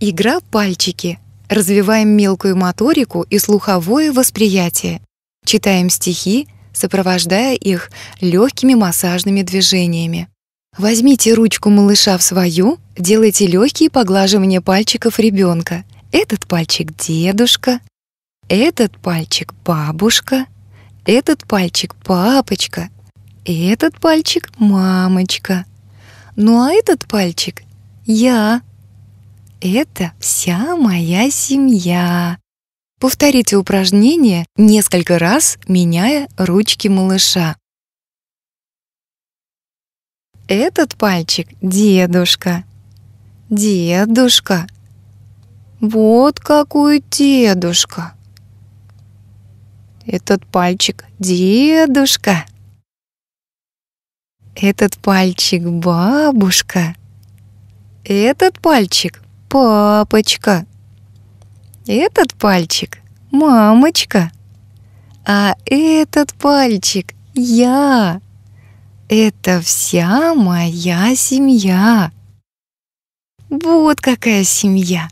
Игра «Пальчики». Развиваем мелкую моторику и слуховое восприятие. Читаем стихи, сопровождая их легкими массажными движениями. Возьмите ручку малыша в свою, делайте легкие поглаживания пальчиков ребенка. Этот пальчик дедушка, этот пальчик бабушка, этот пальчик папочка, этот пальчик мамочка. Ну а этот пальчик я это вся моя семья. Повторите упражнение несколько раз, меняя ручки малыша. Этот пальчик — дедушка. Дедушка. Вот какой дедушка. Этот пальчик — дедушка. Этот пальчик — бабушка. Этот пальчик папочка. Этот пальчик – мамочка. А этот пальчик – я. Это вся моя семья. Вот какая семья.